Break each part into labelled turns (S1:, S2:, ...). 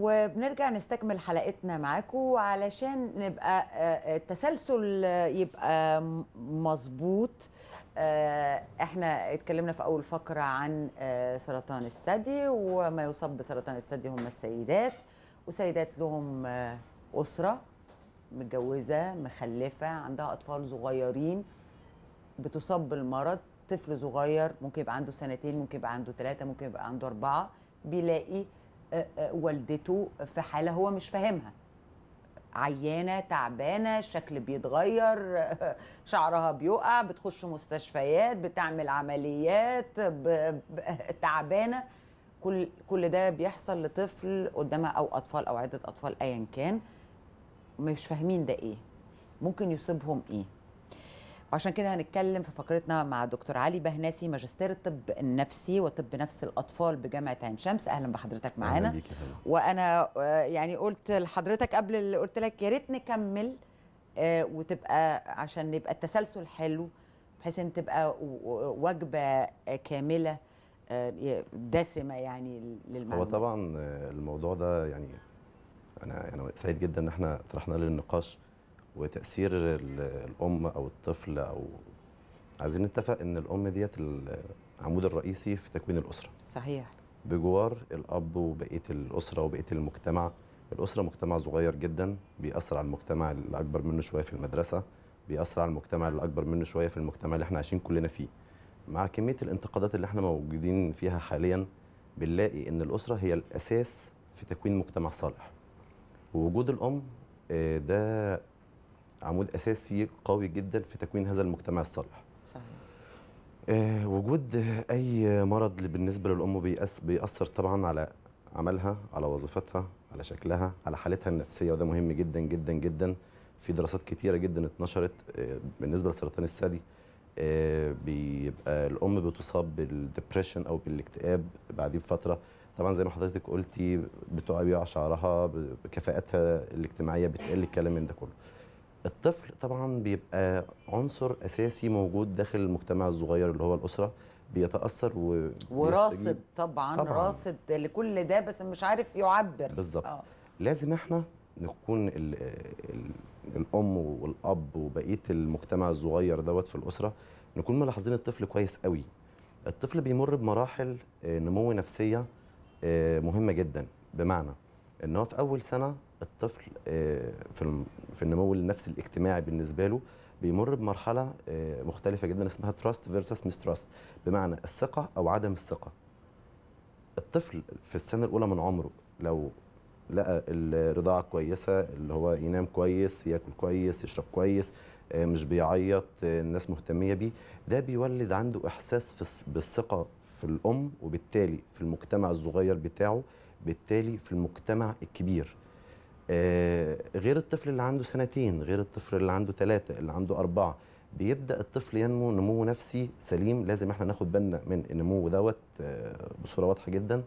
S1: وبنرجع نستكمل حلقتنا معاكم علشان نبقى آه، آه، التسلسل يبقى مظبوط آه، احنا اتكلمنا في اول فقره عن سرطان الثدي وما يصاب بسرطان الثدي هم السيدات وسيدات لهم اسره متجوزه مخلفه عندها اطفال صغيرين بتصاب بالمرض طفل صغير ممكن يبقى عنده سنتين ممكن يبقى عنده ثلاثه ممكن يبقى عنده اربعه بيلاقي والدته في حاله هو مش فاهمها عيانه تعبانه شكل بيتغير شعرها بيقع بتخش مستشفيات بتعمل عمليات تعبانه كل كل ده بيحصل لطفل قدامها او اطفال او عده اطفال ايا كان مش فاهمين ده ايه ممكن يصيبهم ايه وعشان كده هنتكلم في فقرتنا مع الدكتور علي بهناسي ماجستير الطب النفسي وطب نفس الاطفال بجامعه عين شمس اهلا بحضرتك معانا أهلا وانا آه، يعني قلت لحضرتك قبل اللي قلت لك يا ريت نكمل آه، وتبقى عشان يبقى التسلسل حلو بحيث ان تبقى وجبه آه، كامله دسمه يعني للمعلومات هو
S2: طبعا الموضوع ده يعني انا انا سعيد جدا ان احنا طرحناه للنقاش وتاثير الام او الطفل او عايزين نتفق ان الام ديت العمود الرئيسي في تكوين الاسره صحيح بجوار الاب وبقيه الاسره وبقيه المجتمع الاسره مجتمع صغير جدا بيأثر على المجتمع اللي اكبر منه شويه في المدرسه بيأثر على المجتمع اللي اكبر منه شويه في المجتمع اللي احنا عايشين كلنا فيه مع كميه الانتقادات اللي احنا موجودين فيها حاليا بنلاقي ان الاسره هي الاساس في تكوين مجتمع صالح ووجود الام آه، ده عمود اساسي قوي جدا في تكوين هذا المجتمع الصالح صحيح آه، وجود اي مرض بالنسبه للام بيأثر طبعا على عملها على وظيفتها على شكلها على حالتها النفسيه وده مهم جدا جدا جدا في دراسات كتيره جدا اتنشرت آه، بالنسبه لسرطان الثدي آه، بيبقى الام بتصاب بالدبريشن او بالاكتئاب بعدين بفتره طبعا زي ما حضرتك قلتي بتقع بيقع شعرها كفاءتها الاجتماعيه بتقل الكلام من ده كله الطفل طبعا بيبقى عنصر اساسي موجود داخل المجتمع الصغير اللي هو الاسره بيتاثر و وراصد
S1: طبعا, طبعا راصد لكل ده بس مش عارف يعبر
S2: بالظبط آه. لازم احنا نكون الـ الـ الام والاب وبقيه المجتمع الصغير دوت في الاسره نكون ملاحظين الطفل كويس قوي الطفل بيمر بمراحل آه، نمو نفسيه آه، مهمه جدا بمعنى ان هو في اول سنه الطفل آه، في في النمو النفسي الاجتماعي بالنسبه له بيمر بمرحله آه، مختلفه جدا اسمها تراست فيرسس ميستراست بمعنى الثقه او عدم الثقه الطفل في السنه الاولى من عمره لو لقى الرضاعه كويسه اللي هو ينام كويس ياكل كويس يشرب كويس آه، مش بيعيط الناس مهتميه بيه ده بيولد عنده احساس بالثقه في الام وبالتالي في المجتمع الصغير بتاعه بالتالي في المجتمع الكبير آه، غير الطفل اللي عنده سنتين غير الطفل اللي عنده ثلاثة اللي عنده أربعة بيبدا الطفل ينمو نمو نفسي سليم لازم احنا ناخد بالنا من النمو دوت آه، بصوره واضحه جدا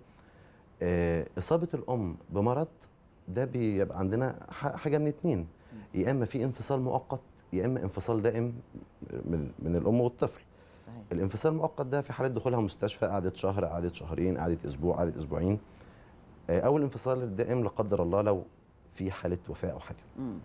S2: آه، اصابه الام بمرض ده بيبقى عندنا حاجه من اتنين يا اما في انفصال مؤقت يا اما انفصال دائم من, من الام والطفل صحيح. الانفصال المؤقت ده في حاله دخولها مستشفى قعدت شهر قعدت شهرين قعدت اسبوع قعدت اسبوعين او الانفصال الدائم لا قدر الله لو في حاله وفاه او حاجه مم.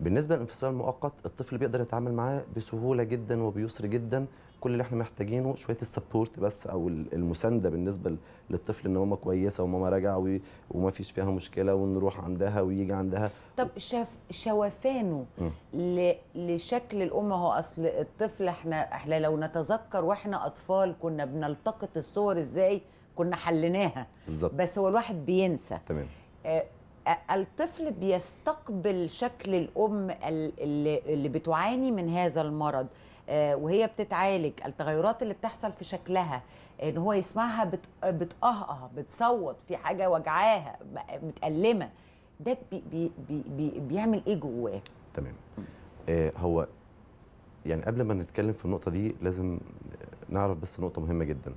S2: بالنسبه للانفصال المؤقت الطفل بيقدر يتعامل معاه بسهوله جدا وبيسر جدا كل اللي احنا محتاجينه شويه السبورت بس او المسانده بالنسبه للطفل ان ماما كويسه وماما راجعه وما فيش فيها مشكله ونروح عندها ويجي عندها
S1: طب شاف شوفانه ل... لشكل الام هو اصل الطفل احنا احنا لو نتذكر واحنا اطفال كنا بنلتقط الصور ازاي كنا حليناها بالظبط بس هو الواحد بينسى تمام آه الطفل بيستقبل شكل الام اللي, بتعاني من هذا المرض آه، وهي بتتعالج التغيرات اللي بتحصل في شكلها ان هو يسمعها بتقهقه بتصوت في حاجه وجعاها متألمه ده بي بي بي بيعمل ايه جواه
S2: تمام آه، هو يعني قبل ما نتكلم في النقطه دي لازم نعرف بس نقطه مهمه جدا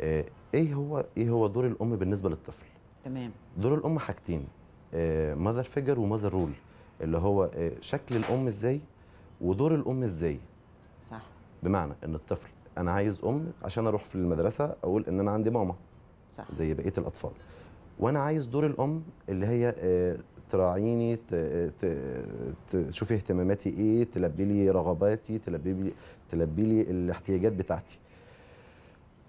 S2: آه، ايه هو ايه هو دور الام بالنسبه للطفل تمام دور الام حاجتين ماذر فيجر وماذر رول اللي هو آه، شكل الام ازاي ودور الام ازاي صح بمعنى ان الطفل انا عايز ام عشان اروح في المدرسه اقول ان انا عندي ماما صح زي بقيه الاطفال وانا عايز دور الام اللي هي آه، تراعيني تشوفي اهتماماتي ايه تلبي لي رغباتي تلبي لي تلبي لي الاحتياجات بتاعتي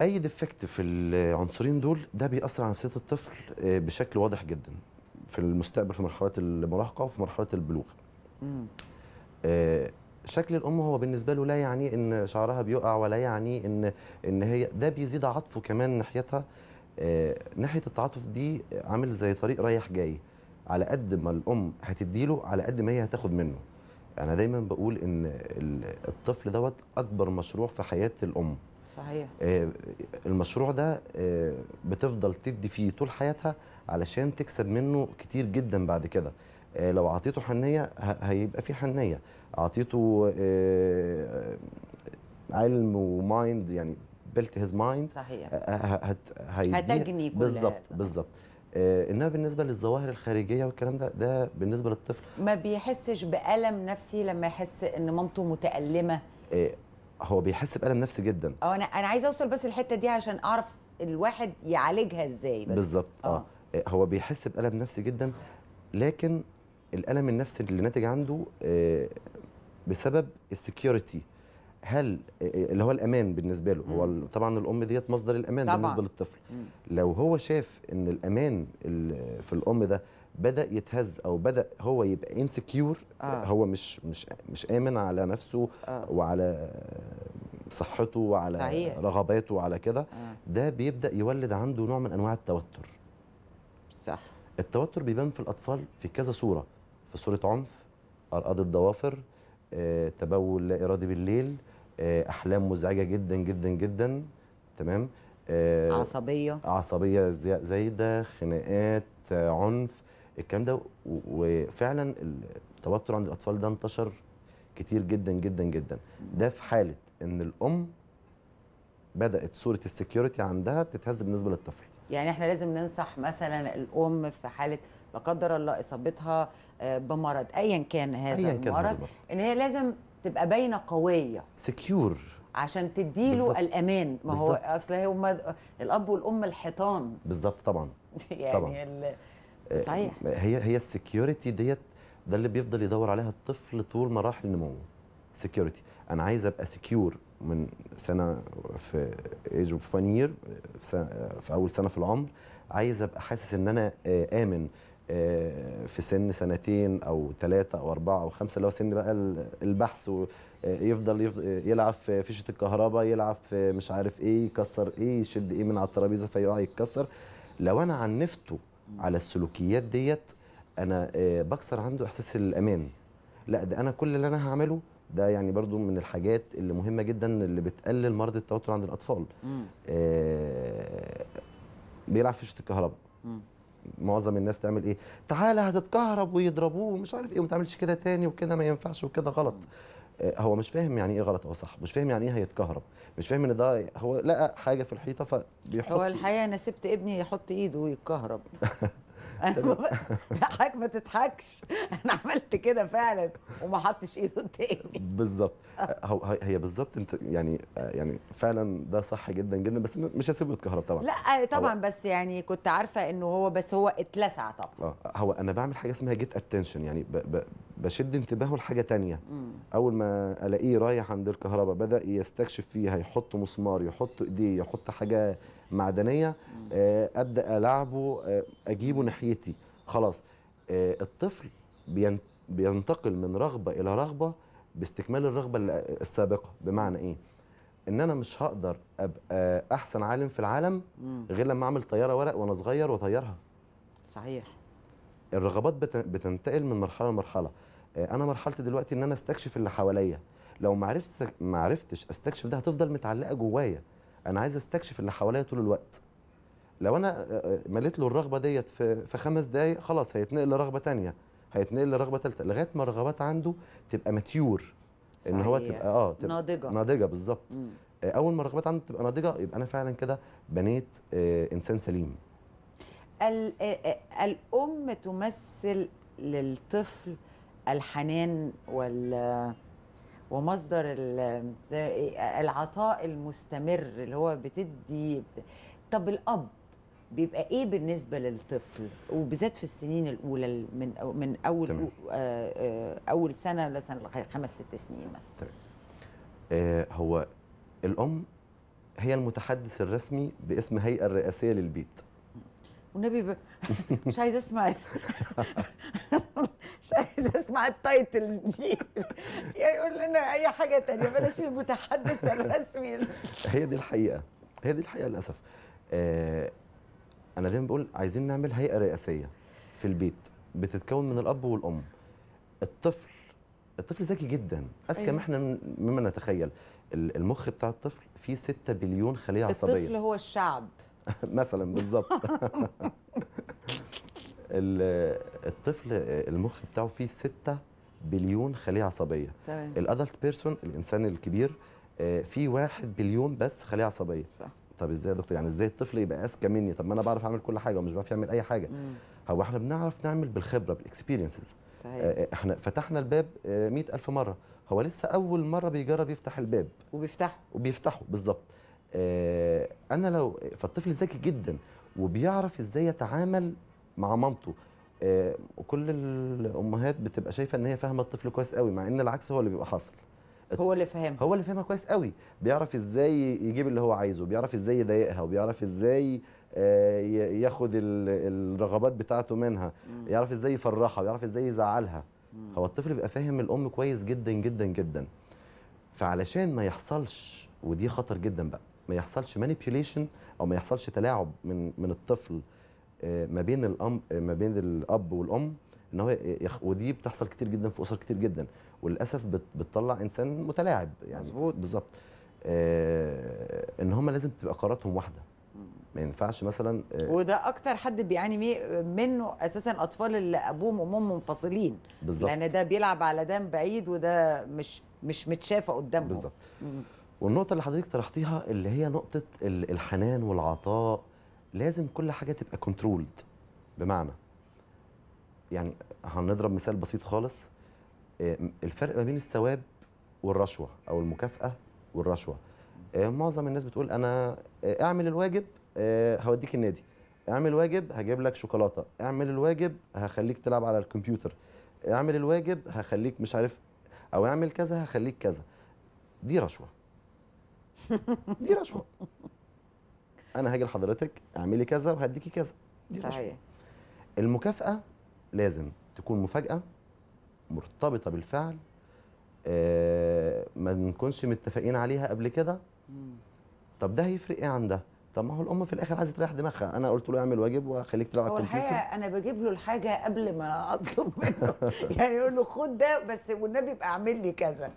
S2: اي ديفكت في العنصرين دول ده بيأثر على نفسيه الطفل آه، بشكل واضح جدا في المستقبل في مرحله المراهقه وفي مرحله البلوغ آه، شكل الام هو بالنسبه له لا يعني ان شعرها بيقع ولا يعني ان ان هي ده بيزيد عاطفه كمان ناحيتها آه، ناحيه التعاطف دي عامل زي طريق رايح جاي على قد ما الام هتديله على قد ما هي هتاخد منه انا دايما بقول ان الطفل دوت اكبر مشروع في حياه الام صحيح آه، المشروع ده آه، بتفضل تدي فيه طول حياتها علشان تكسب منه كتير جدا بعد كده آه، لو اعطيته حنيه هيبقى في حنيه اعطيته علم ومايند يعني بلت هيز مايند صحيح هت هتجني كل بالظبط بالظبط انما بالنسبه للظواهر الخارجيه والكلام ده ده بالنسبه للطفل
S1: ما بيحسش بالم نفسي لما يحس ان مامته متالمه
S2: هو بيحس بالم نفسي جدا
S1: اه انا انا عايز اوصل بس الحته دي عشان اعرف الواحد يعالجها ازاي بس بالظبط
S2: اه, آه. آه، هو بيحس بالم نفسي جدا لكن الالم النفسي اللي ناتج عنده آه، بسبب السكيورتي هل اللي هو الامان بالنسبه له هو طبعا الام ديت مصدر الامان طبعا. بالنسبه للطفل لو هو شاف ان الامان في الام ده بدا يتهز او بدا هو يبقى انسكيور آه. هو مش مش مش امن على نفسه آه. وعلى صحته وعلى صحيح. رغباته وعلى كده آه. ده بيبدا يولد عنده نوع من انواع التوتر صح التوتر بيبان في الاطفال في كذا صوره في صوره عنف ارقاد الضوافر آه، تبول لا ارادي بالليل آه، احلام مزعجه جدا جدا جدا تمام آه، عصبيه عصبيه زايده خناقات آه، عنف الكلام ده وفعلا التوتر عند الاطفال ده انتشر كتير جدا جدا جدا ده في حاله ان الام بدات صوره السكيورتي عندها تتهز بالنسبه للطفل
S1: يعني احنا لازم ننصح مثلا الام في حاله لا قدر الله اصابتها آه، بمرض ايا كان هذا أياً المرض كان ان هي لازم تبقى باينه قويه
S2: سكيور
S1: عشان تديله بالزبط. الامان ما بالزبط. هو اصل هم الاب والام الحيطان
S2: بالظبط طبعا يعني طبعا. صحيح آه، هي هي السكيورتي ديت ده اللي بيفضل يدور عليها الطفل طول مراحل نموه سكيورتي انا عايز ابقى سكيور من سنه في ايج اوف يير في اول سنه في العمر عايز ابقى حاسس ان انا آه، امن آه، في سن سنتين او ثلاثه او اربعه او خمسه اللي هو سن بقى البحث ويفضل يلعب في فيشه الكهرباء يلعب في مش عارف ايه يكسر ايه يشد ايه من على الترابيزه فيقع يتكسر لو انا عنفته على السلوكيات ديت انا آه، بكسر عنده احساس الامان لا ده انا كل اللي انا هعمله ده يعني برضو من الحاجات اللي مهمه جدا اللي بتقلل مرض التوتر عند الاطفال آه بيلعب فيشه الكهرباء معظم الناس تعمل ايه تعالى هتتكهرب ويضربوه ومش عارف ايه وما تعملش كده تاني وكده ما ينفعش وكده غلط مم. آه، هو مش فاهم يعني ايه غلط او صح مش فاهم يعني ايه هيتكهرب مش فاهم ان ده هو لقى حاجه في الحيطه فبيحط هو
S1: الحقيقه انا سبت ابني يحط ايده ويتكهرب انا حضرتك ما تضحكش انا عملت كده فعلا وما حطش ايده
S2: تاني بالظبط آه. هي بالظبط انت يعني آه، يعني فعلا ده صح جدا جدا بس مش هسيبه يتكهرب طبعا
S1: لا طبعا بس يعني كنت عارفه انه هو بس هو اتلسع
S2: طبعا هو انا بعمل حاجه اسمها جيت اتنشن يعني بشد انتباهه لحاجه تانية مم. اول ما الاقيه رايح عند الكهرباء بدا يستكشف فيها يحط مسمار يحط ايديه يحط حاجه معدنيه آه، ابدا العبه آه، اجيبه ناحيتي خلاص آه، الطفل بينتقل من رغبه الى رغبه باستكمال الرغبه السابقه بمعنى ايه ان انا مش هقدر ابقى احسن عالم في العالم غير لما اعمل طياره ورق وانا صغير واطيرها صحيح الرغبات بتنتقل من مرحله لمرحله آه، انا مرحلتي دلوقتي ان انا استكشف اللي حواليا لو ما عرفتش ما عرفتش استكشف ده هتفضل متعلقه جوايا انا عايز استكشف اللي حواليا طول الوقت لو انا آه، آه، مليت له الرغبه ديت في في خمس دقايق خلاص هيتنقل لرغبه تانية هيتنقل لرغبه ثالثه لغايه ما الرغبات عنده تبقى ماتيور صحيح. ان هو تبقى اه تبقى ناضجه ناضجه بالظبط اول ما الرغبات عنده تبقى ناضجه يبقى انا فعلا كده بنيت آه انسان سليم
S1: الام تمثل للطفل الحنان وال ومصدر العطاء المستمر اللي هو بتدي طب الاب بيبقى ايه بالنسبه للطفل وبالذات في السنين الاولى من من اول تمام. آه، آه، اول سنه لسنه خمس
S2: ست سنين مثلا تمام. آه، هو الام هي المتحدث الرسمي باسم هيئه الرئاسيه للبيت
S1: والنبي ب... مش عايز اسمع مش عايز اسمع التايتلز دي يقول لنا اي حاجه تانية بلاش المتحدث الرسمي
S2: هي دي الحقيقه هي دي الحقيقه للاسف آه، انا دايما بقول عايزين نعمل هيئه رئاسيه في البيت بتتكون من الاب والام الطفل الطفل ذكي جدا اذكى أيوة. ما احنا مما نتخيل المخ بتاع الطفل فيه 6 بليون خليه عصبيه الطفل
S1: هو الشعب
S2: مثلا بالظبط الطفل آه، المخ بتاعه فيه 6 بليون خليه عصبيه تمام الادلت بيرسون الانسان الكبير آه، فيه 1 بليون بس خليه عصبيه صح طب ازاي يا دكتور يعني ازاي الطفل يبقى اذكى مني طب ما انا بعرف اعمل كل حاجه ومش بعرف يعمل اي حاجه مم. هو احنا بنعرف نعمل بالخبره بالاكسبيرينسز صحيح آه، احنا فتحنا الباب 100000 مره هو لسه اول مره بيجرب يفتح الباب وبيفتحه وبيفتحه بالظبط انا لو فالطفل ذكي جدا وبيعرف ازاي يتعامل مع مامته آه، وكل الامهات بتبقى شايفه ان هي فاهمه الطفل كويس قوي مع ان العكس هو اللي بيبقى حاصل هو اللي فاهمها هو اللي فاهمها كويس قوي بيعرف ازاي يجيب اللي هو عايزه بيعرف ازاي يضايقها وبيعرف ازاي آه، ياخد الرغبات بتاعته منها يعرف ازاي يفرحها ويعرف ازاي يزعلها هو الطفل بيبقى فاهم الام كويس جدا جدا جدا فعلشان ما يحصلش ودي خطر جدا بقى ما يحصلش مانيبيوليشن او ما يحصلش تلاعب من من الطفل ما بين الام ما بين الاب والام ان هو يخ... ودي بتحصل كتير جدا في اسر كتير جدا وللاسف بت... بتطلع انسان متلاعب يعني مظبوط بالظبط آه ان هم لازم تبقى قراراتهم واحده ما ينفعش مثلا آه
S1: وده اكتر حد بيعاني منه اساسا الاطفال اللي ابوهم وامهم منفصلين بالظبط لان ده بيلعب على دم بعيد وده مش
S2: مش متشافى قدامهم بالظبط والنقطه اللي حضرتك طرحتيها اللي هي نقطه الحنان والعطاء لازم كل حاجه تبقى كنترولد بمعنى يعني هنضرب مثال بسيط خالص آه، الفرق ما بين الثواب والرشوه او المكافاه والرشوه آه، معظم الناس بتقول انا آه، اعمل الواجب هوديك النادي اعمل واجب هجيب لك شوكولاته اعمل الواجب هخليك تلعب على الكمبيوتر اعمل الواجب هخليك مش عارف او اعمل كذا هخليك كذا دي رشوه دي رشوه انا هاجي لحضرتك اعملي كذا وهديكي كذا دي صحيح المكافاه لازم تكون مفاجاه مرتبطه بالفعل آه ما نكونش متفقين عليها قبل كده طب ده هيفرق ايه عن ده طب ما هو الام في الاخر عايزه تريح دماغها انا قلت له اعمل واجب وخليك تلعب على الكمبيوتر هو
S1: انا بجيب له الحاجه قبل ما اطلب منه يعني اقول له خد ده بس والنبي يبقى اعمل لي كذا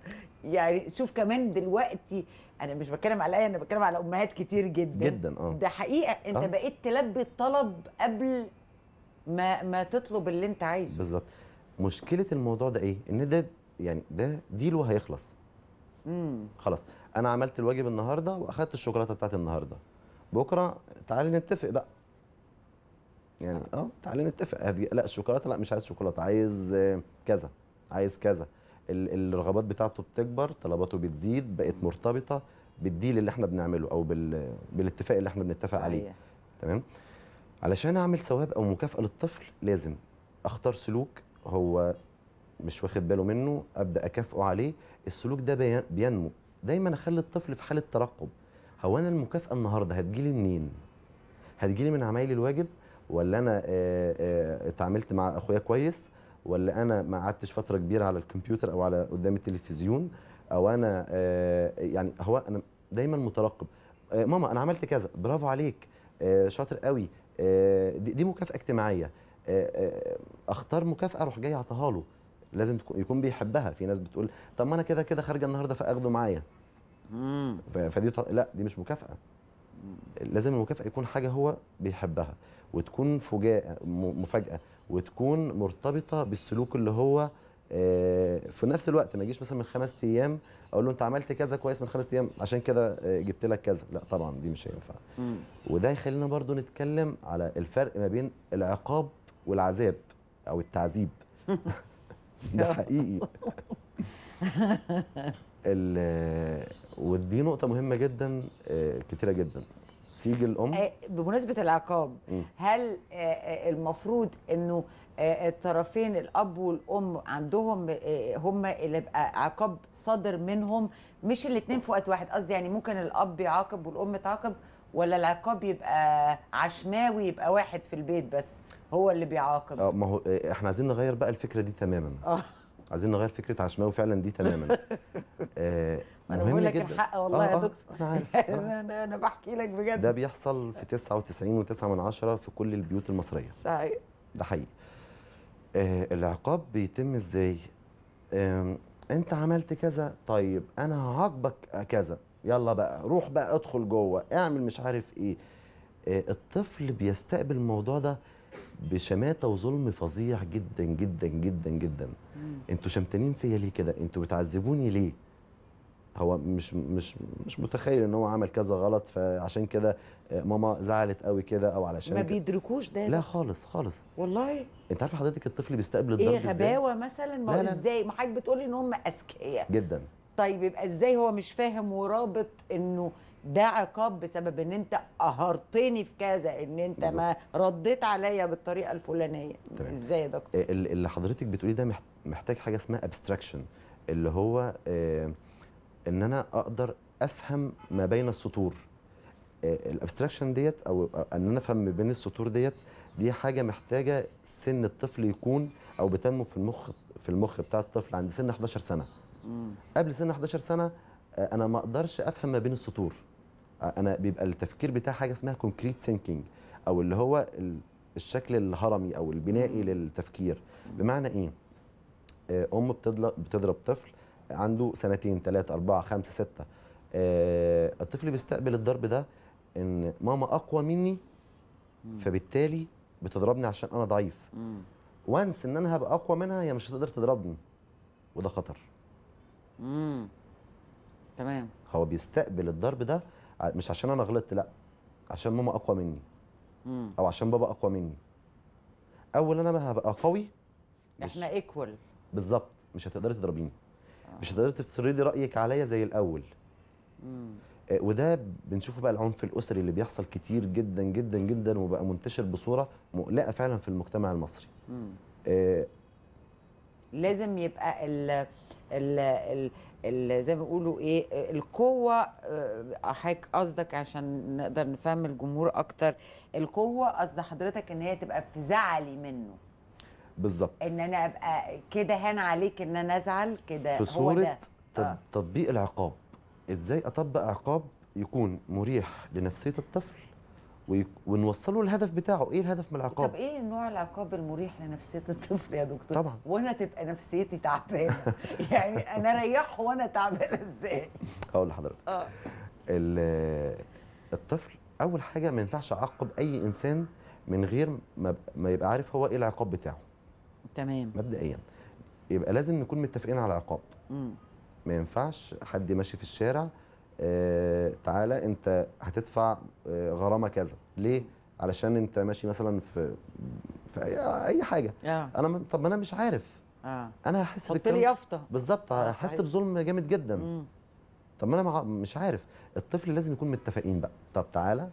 S1: يعني شوف كمان دلوقتي انا مش بتكلم على انا بتكلم على امهات كتير جدا
S2: جدا اه ده حقيقه انت آه. بقيت
S1: تلبي الطلب قبل ما ما تطلب اللي انت عايزه
S2: بالظبط مشكله الموضوع ده ايه ان ده يعني ده ديله هيخلص امم خلاص انا عملت الواجب النهارده واخدت الشوكولاته بتاعت النهارده بكره تعالي نتفق بقى يعني اه تعالي نتفق لا الشوكولاته لا مش عايز شوكولاته عايز كذا عايز كذا الرغبات بتاعته بتكبر طلباته بتزيد بقت مرتبطه بالديل اللي احنا بنعمله او بال... بالاتفاق اللي احنا بنتفق عليه تمام علشان اعمل ثواب او مكافاه للطفل لازم اختار سلوك هو مش واخد باله منه ابدا اكافئه عليه السلوك ده بينمو دايما اخلي الطفل في حاله ترقب هو انا المكافاه النهارده هتجيلي منين؟ هتجيلي من عمايل الواجب ولا انا آه، آه، اتعاملت مع اخويا كويس ولا انا ما قعدتش فتره كبيره على الكمبيوتر او على قدام التلفزيون او انا آه، يعني هو انا دايما مترقب ماما انا عملت كذا برافو عليك شاطر قوي دي مكافاه اجتماعيه اختار مكافاه اروح جاي اعطاها له لازم يكون بيحبها في ناس بتقول طب ما انا كده كده خارجه النهارده فاخده معايا فدي لا دي مش مكافاه لازم المكافاه يكون حاجه هو بيحبها وتكون فجاءه مفاجاه وتكون مرتبطه بالسلوك اللي هو آه، في نفس الوقت ما يجيش مثلا من خمس ايام اقول له انت عملت كذا كويس من خمس ايام عشان كده آه، جبت لك كذا لا طبعا دي مش هينفع وده يخلينا برضو نتكلم على الفرق ما بين العقاب والعذاب او التعذيب ده حقيقي ودي نقطه مهمه جدا آه، كتيره جدا تيجي الام آه،
S1: بمناسبه العقاب هل آه، المفروض انه الطرفين الاب والام عندهم هم اللي بقى عقاب صادر منهم مش الاتنين في وقت واحد قصدي يعني ممكن الاب يعاقب والام تعاقب ولا العقاب يبقى عشماوي يبقى واحد في البيت بس هو اللي بيعاقب اه
S2: ما هو احنا عايزين نغير بقى الفكره دي تماما عايزين نغير فكره عشماوي فعلا دي تماما آه انا بقول لك الحق والله آه يا آه، دكتور
S1: انا انا انا بحكي لك بجد
S2: ده بيحصل في 99.9 في كل البيوت المصريه صحيح ده حقيقي آه العقاب بيتم ازاي آه انت عملت كذا طيب انا هعاقبك كذا يلا بقى روح بقى ادخل جوه اعمل مش عارف ايه آه، الطفل بيستقبل الموضوع ده بشماته وظلم فظيع جدا جدا جدا جدا انتوا شمتانين فيا ليه كده انتوا بتعذبوني ليه هو مش مش مش متخيل ان هو عمل كذا غلط فعشان كده آه، ماما زعلت قوي كده او علشان ما
S1: بيدركوش ده لا
S2: خالص خالص والله انت عارفه حضرتك الطفل بيستقبل الضرب ايه غباوه
S1: مثلا ما ازاي ما حضرتك بتقولي ان هم اذكياء جدا طيب يبقى ازاي هو مش فاهم ورابط انه ده عقاب بسبب ان انت قهرتني في كذا ان انت ما رديت عليا بالطريقه الفلانيه طبعا. ازاي يا دكتور
S2: اللي حضرتك بتقوليه ده محتاج حاجه اسمها ابستراكشن اللي هو آه، ان انا اقدر افهم ما بين السطور آه، الابستراكشن ديت او ان انا افهم ما بين السطور ديت دي حاجه محتاجه سن الطفل يكون او بتنمو في المخ في المخ بتاع الطفل عند سن 11 سنه قبل سن 11 سنه آه، انا ما اقدرش افهم ما بين السطور آه، انا بيبقى التفكير بتاعي حاجه اسمها كونكريت ثينكينج او اللي هو الشكل الهرمي او البنائي للتفكير بمعنى ايه آه، ام بتضرب طفل عنده سنتين ثلاثة أربعة خمسة ستة الطفل بيستقبل الضرب ده إن ماما أقوى مني فبالتالي بتضربني عشان أنا ضعيف وانس إن أنا هبقى أقوى منها هي مش هتقدر تضربني وده خطر امم تمام هو بيستقبل الضرب ده مش عشان انا غلطت لا عشان ماما اقوى مني مم. او عشان بابا اقوى مني اول انا هبقى قوي احنا ايكوال بالظبط مش هتقدري تضربيني آه. مش هتقدري تفرضي رايك عليا زي الاول مم. آه، وده بنشوفه بقى العنف الاسري اللي بيحصل كتير جدا جدا جدا وبقى منتشر بصوره مقلقه فعلا في المجتمع المصري مم. آه،
S1: لازم يبقى ال ال ال زي ما بيقولوا ايه القوه آه، حضرتك قصدك عشان نقدر نفهم الجمهور اكتر القوه قصد حضرتك ان هي تبقى في زعلي منه بالظبط ان انا ابقى كده هان عليك ان انا ازعل كده في صوره آه.
S2: تطبيق العقاب ازاي اطبق عقاب يكون مريح لنفسيه الطفل ونوصله الهدف بتاعه ايه الهدف من العقاب طب
S1: ايه نوع العقاب المريح لنفسيه الطفل يا دكتور طبعا وانا تبقى نفسيتي تعبانه يعني انا اريحه وانا تعبانه ازاي هقول لحضرتك اه
S2: الطفل اول حاجه ما ينفعش اعاقب اي انسان من غير ما يبقى عارف هو ايه العقاب بتاعه تمام مبدئيا يبقى لازم نكون متفقين على العقاب ما ينفعش حد ماشي في الشارع آه تعالى انت هتدفع آه غرامه كذا ليه علشان انت ماشي مثلا في في اي, أي حاجه آه. انا طب ما انا مش عارف آه. انا هحس حط لي يافطه بالظبط آه، هحس بظلم جامد جدا مم. طب ما انا مش عارف الطفل لازم يكون متفقين بقى طب تعالى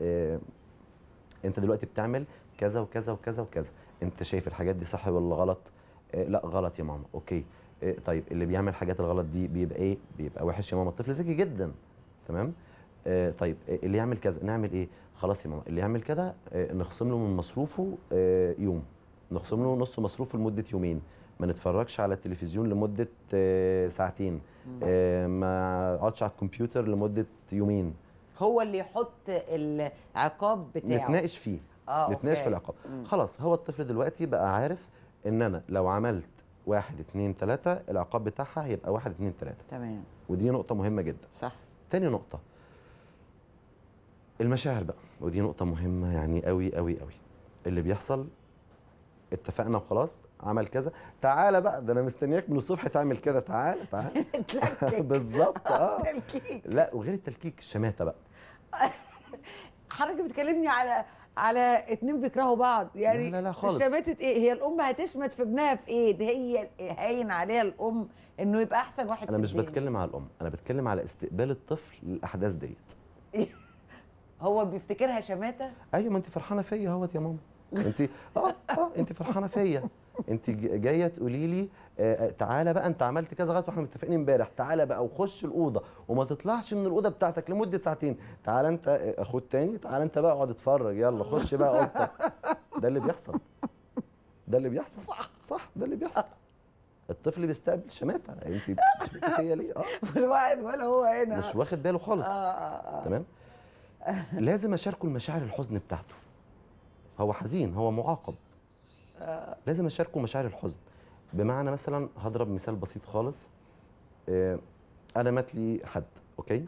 S2: آه انت دلوقتي بتعمل كذا وكذا وكذا وكذا انت شايف الحاجات دي صح ولا غلط آه لا غلط يا ماما اوكي إيه، طيب اللي بيعمل الحاجات الغلط دي بيبقى ايه بيبقى وحش يا ماما الطفل ذكي جدا تمام إيه طيب آه، اللي يعمل كذا نعمل ايه خلاص يا ماما اللي يعمل كده إيه نخصم له من مصروفه إيه يوم نخصم له نص مصروفه لمده يومين ما نتفرجش على التلفزيون لمده إيه ساعتين إيه ما اقعدش على الكمبيوتر لمده يومين
S1: هو اللي يحط العقاب بتاعه نتناقش فيه آه نتناقش في العقاب
S2: مم. خلاص هو الطفل دلوقتي بقى عارف ان انا لو عملت واحد اتنين تلاتة العقاب بتاعها هيبقى واحد اتنين تلاتة تمام ودي نقطة مهمة جدا صح تاني نقطة المشاعر بقى ودي نقطة مهمة يعني قوي قوي قوي اللي بيحصل اتفقنا وخلاص عمل كذا تعالى بقى ده انا مستنياك من الصبح تعمل كذا تعالى تعالى بالظبط اه تلكيك لا وغير التلكيك الشماتة بقى
S1: حضرتك بتكلمني على على اتنين بيكرهوا بعض يعني لا لا خالص شماتة ايه هي الام هتشمت في ابنها في ايه ده هي هاين عليها الام انه يبقى احسن واحد انا مش بتكلم
S2: على الام انا بتكلم على استقبال الطفل للاحداث ديت
S1: هو بيفتكرها شماته
S2: ايوه ما انت فرحانه فيا اهوت يا ماما انت اه اه انت فرحانه فيا انت جايه تقولي لي آه،, آه تعالى بقى انت عملت كذا غلط واحنا متفقين امبارح تعالى بقى وخش الاوضه وما تطلعش من الاوضه بتاعتك لمده ساعتين تعالى انت اخد آه، آه، تاني تعالى انت بقى اقعد اتفرج يلا خش بقى اوضتك ده اللي بيحصل ده اللي بيحصل صح صح ده اللي بيحصل الطفل بيستقبل شماته انت
S1: هي ليه اه والواحد ولا هو هنا مش
S2: واخد باله خالص آه آه آه. تمام لازم اشاركه المشاعر الحزن بتاعته هو حزين هو معاقب لازم اشاركه مشاعر الحزن بمعنى مثلا هضرب مثال بسيط خالص آه، انا مات لي حد اوكي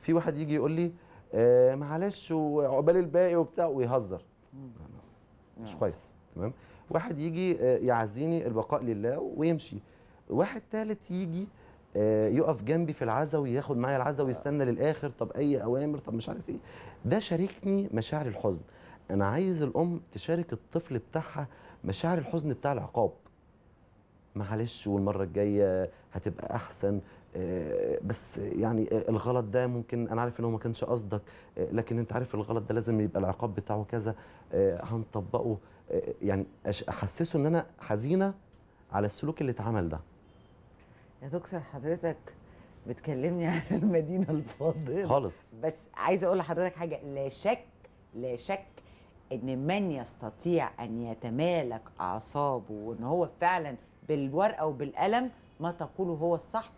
S2: في واحد يجي يقول لي آه، معلش وعقبال الباقي وبتاع ويهزر مش آه. كويس تمام واحد يجي يعزيني البقاء لله ويمشي واحد ثالث يجي يقف جنبي في العزا وياخد معايا العزا ويستنى للاخر طب اي اوامر طب مش عارف ايه ده شاركني مشاعر الحزن انا عايز الام تشارك الطفل بتاعها مشاعر الحزن بتاع العقاب معلش والمره الجايه هتبقى احسن آه، بس يعني آه، الغلط ده ممكن انا عارف إنه ما كانش قصدك آه، لكن انت عارف الغلط ده لازم يبقى العقاب بتاعه كذا هنطبقه يعني احسسه ان انا حزينه على السلوك اللي اتعمل ده
S1: يا دكتور حضرتك بتكلمني عن المدينه الفاضله خالص بس عايزه اقول لحضرتك حاجه لا شك لا شك ان من يستطيع ان يتمالك اعصابه وان هو فعلا بالورقه وبالقلم ما تقوله هو الصح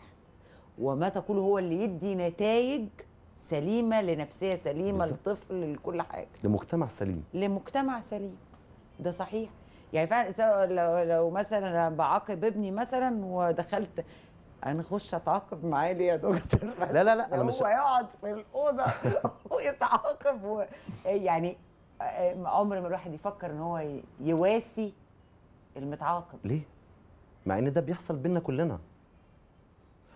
S1: وما تقوله هو اللي يدي نتائج سليمه لنفسيه سليمه بالزبط. لطفل لكل حاجه
S2: لمجتمع سليم
S1: لمجتمع سليم ده صحيح يعني فعلا لو, لو مثلا انا بعاقب ابني مثلا ودخلت انا اخش اتعاقب معاه ليه يا دكتور
S2: لا لا لا هو مش... يقعد في الاوضه
S1: ويتعاقب و... يعني عمر ما الواحد يفكر ان هو يواسي المتعاقب
S2: ليه مع ان ده بيحصل بينا كلنا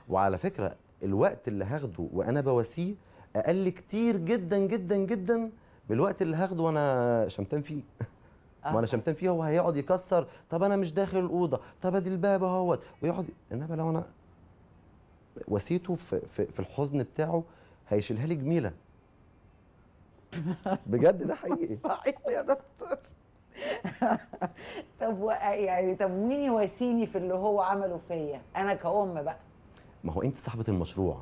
S2: وعلى فكره الوقت اللي هاخده وانا بواسيه اقل كتير جدا جدا جدا بالوقت اللي هاخده وانا شمتان فيه أه. وانا شمتان فيه هو هيقعد يكسر طب انا مش داخل الاوضه طب ادي الباب اهوت ويقعد انما لو انا وسيته في, في, في الحزن بتاعه هيشيلها لي جميله بجد ده حقيقي صحيح يا دكتور
S1: طب يعني طب مين يواسيني في اللي هو عمله فيا انا كأم بقى
S2: ما هو انت صاحبه المشروع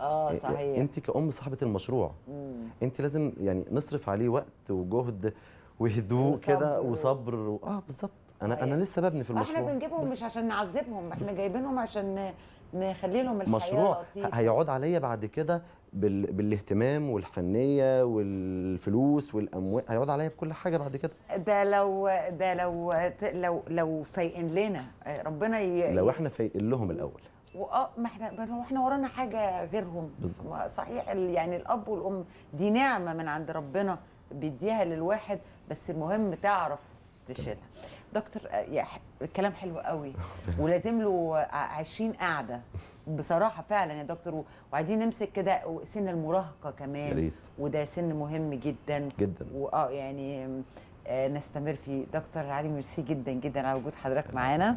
S2: اه صحيح انت كأم صاحبه المشروع مم. انت لازم يعني نصرف عليه وقت وجهد وهدوء كده وصبر و... اه بالظبط انا صحيح. انا لسه ببني في المشروع احنا
S1: بنجيبهم بس... مش عشان نعذبهم احنا بس... جايبينهم عشان نخلي لهم الحياه مشروع هيقعد
S2: عليا بعد كده بالاهتمام والحنيه والفلوس والاموال هيقعد عليا بكل حاجه بعد كده
S1: ده لو ده لو لو لو فايقين لنا ربنا ي... لو
S2: احنا فايقين لهم الاول
S1: واه ما احنا هو احنا ورانا حاجه غيرهم بالظبط صحيح يعني الاب والام دي نعمه من عند ربنا بيديها للواحد بس المهم تعرف تشيلها دكتور الكلام آه، حلو قوي ولازم له 20 قعده بصراحه فعلا يا دكتور وعايزين نمسك كده سن المراهقه كمان ياريت. وده سن مهم جدا جدا واه يعني آه نستمر فيه دكتور علي ميرسي جدا جدا على وجود حضرتك معانا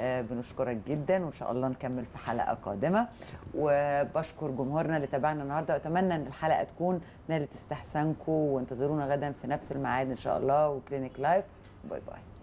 S1: آه، بنشكرك جدا وان شاء الله نكمل في حلقه قادمه وبشكر جمهورنا اللي تابعنا النهارده واتمنى ان الحلقه تكون نالت استحسانكم وانتظرونا غدا في نفس الميعاد ان شاء الله وكلينيك لايف Bye bye.